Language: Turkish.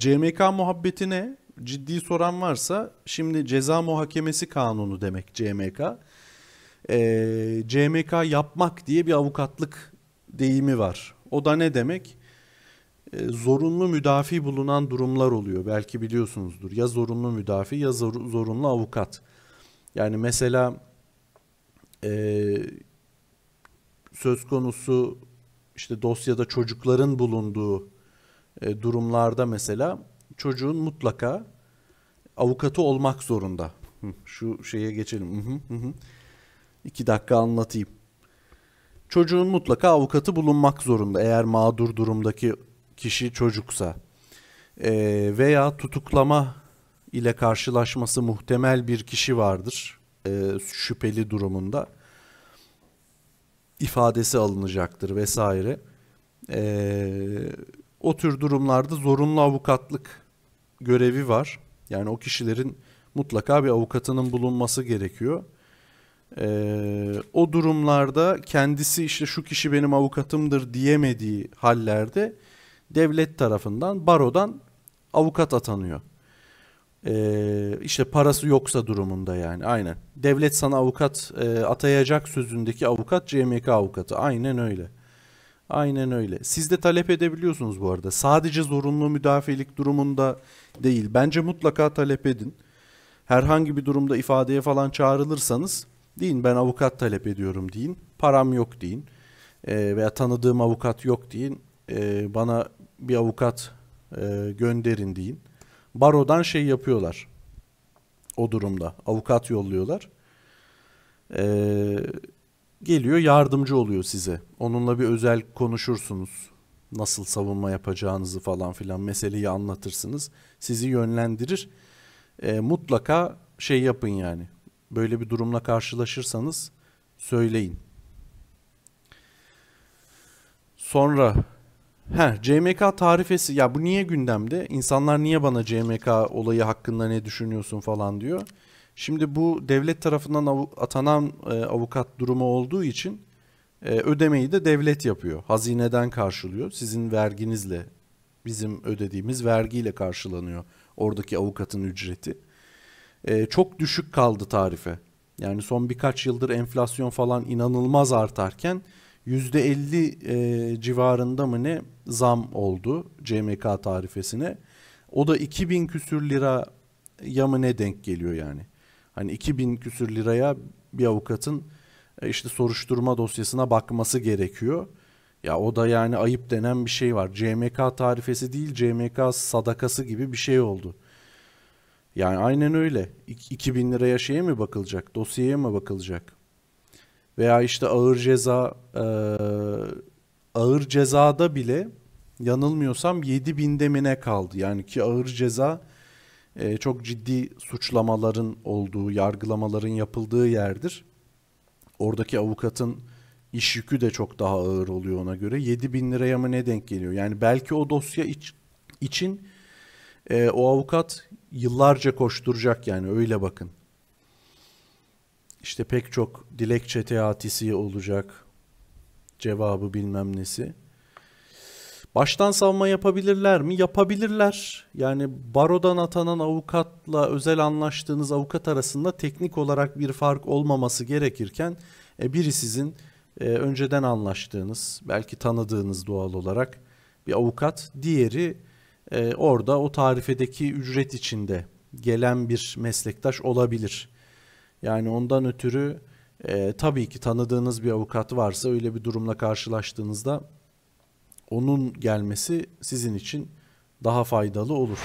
CMK muhabbeti ne? Ciddi soran varsa şimdi ceza muhakemesi kanunu demek CMK. Ee, CMK yapmak diye bir avukatlık deyimi var. O da ne demek? Ee, zorunlu müdafi bulunan durumlar oluyor. Belki biliyorsunuzdur. Ya zorunlu müdafi ya zor, zorunlu avukat. Yani mesela e, söz konusu işte dosyada çocukların bulunduğu e, durumlarda mesela çocuğun mutlaka avukatı olmak zorunda. Şu şeye geçelim. Hı İki dakika anlatayım. Çocuğun mutlaka avukatı bulunmak zorunda eğer mağdur durumdaki kişi çocuksa e, veya tutuklama ile karşılaşması muhtemel bir kişi vardır e, şüpheli durumunda ifadesi alınacaktır vesaire. E, o tür durumlarda zorunlu avukatlık görevi var. Yani o kişilerin mutlaka bir avukatının bulunması gerekiyor. Ee, o durumlarda kendisi işte şu kişi benim avukatımdır diyemediği hallerde devlet tarafından barodan avukat atanıyor. Ee, işte parası yoksa durumunda yani aynen. Devlet sana avukat e, atayacak sözündeki avukat CMK avukatı aynen öyle. Aynen öyle. Siz de talep edebiliyorsunuz bu arada. Sadece zorunlu müdafilik durumunda değil. Bence mutlaka talep edin. Herhangi bir durumda ifadeye falan çağrılırsanız deyin ben avukat talep ediyorum deyin. Param yok deyin. E, veya tanıdığım avukat yok deyin. E, bana bir avukat e, gönderin deyin. Barodan şey yapıyorlar. O durumda avukat yolluyorlar. Eee geliyor yardımcı oluyor size. Onunla bir özel konuşursunuz. Nasıl savunma yapacağınızı falan filan meseleyi anlatırsınız. Sizi yönlendirir. E, mutlaka şey yapın yani. Böyle bir durumla karşılaşırsanız söyleyin. Sonra He, CMK tarifesi ya bu niye gündemde? İnsanlar niye bana CMK olayı hakkında ne düşünüyorsun falan diyor. Şimdi bu devlet tarafından av atanan e, avukat durumu olduğu için e, ödemeyi de devlet yapıyor. Hazineden karşılıyor. Sizin verginizle bizim ödediğimiz vergiyle karşılanıyor oradaki avukatın ücreti. E, çok düşük kaldı tarife. Yani son birkaç yıldır enflasyon falan inanılmaz artarken %50 e, civarında mı ne zam oldu CMK tarifesine. O da 2000 küsür lira ya mı ne denk geliyor yani. Hani 2000 küsür liraya bir avukatın e, işte soruşturma dosyasına bakması gerekiyor. Ya o da yani ayıp denen bir şey var. CMK tarifesi değil CMK sadakası gibi bir şey oldu. Yani aynen öyle. 2000 liraya şeye mi bakılacak? Dosyaya mı bakılacak? Veya işte ağır ceza e, ağır cezada bile yanılmıyorsam 7000 demine kaldı. Yani ki ağır ceza e, çok ciddi suçlamaların olduğu, yargılamaların yapıldığı yerdir. Oradaki avukatın iş yükü de çok daha ağır oluyor ona göre. 7 bin liraya mı ne denk geliyor? Yani belki o dosya iç, için e, o avukat yıllarca koşturacak yani öyle bakın. İşte pek çok dilekçe teatisi olacak, cevabı bilmem nesi. Baştan savma yapabilirler mi? Yapabilirler. Yani barodan atanan avukatla özel anlaştığınız avukat arasında teknik olarak bir fark olmaması gerekirken e, biri sizin e, önceden anlaştığınız, belki tanıdığınız doğal olarak bir avukat, diğeri e, orada o tarifedeki ücret içinde gelen bir meslektaş olabilir. Yani ondan ötürü e, tabii ki tanıdığınız bir avukat varsa öyle bir durumla karşılaştığınızda onun gelmesi sizin için daha faydalı olur.